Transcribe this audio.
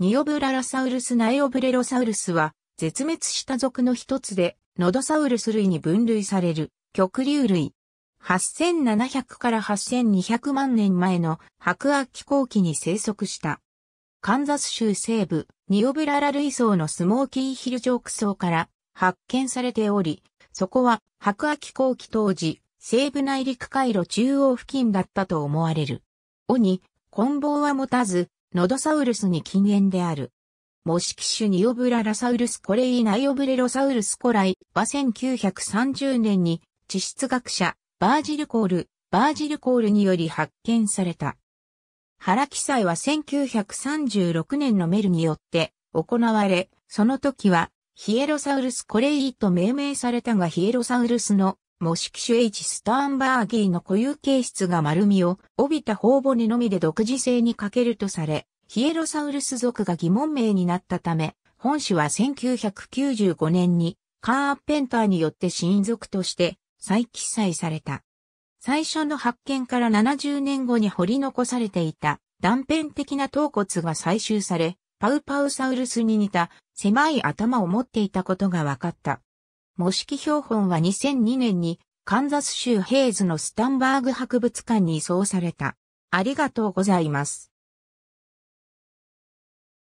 ニオブララサウルスナエオブレロサウルスは、絶滅した属の一つで、ノドサウルス類に分類される、極流類。8700から8200万年前の白亜紀後期に生息した。カンザス州西部、ニオブララ類層のスモーキーヒルジョーク層から発見されており、そこは白亜紀後期当時、西部内陸回路中央付近だったと思われる。尾に、棍棒は持たず、ノドサウルスに近縁である。模式種ニオブララサウルスコレイナイオブレロサウルスコライは1930年に地質学者バージルコール、バージルコールにより発見された。原記載は1936年のメルによって行われ、その時はヒエロサウルスコレイと命名されたがヒエロサウルスの模式種 H スターンバーギーの固有形質が丸みを帯びた頬骨のみで独自性に欠けるとされ、ヒエロサウルス族が疑問名になったため、本種は1995年にカー・アッペンターによって新属として再記載された。最初の発見から70年後に掘り残されていた断片的な頭骨が採集され、パウパウサウルスに似た狭い頭を持っていたことが分かった。模式標本は2002年にカンザス州ヘイズのスタンバーグ博物館に移送された。ありがとうございます。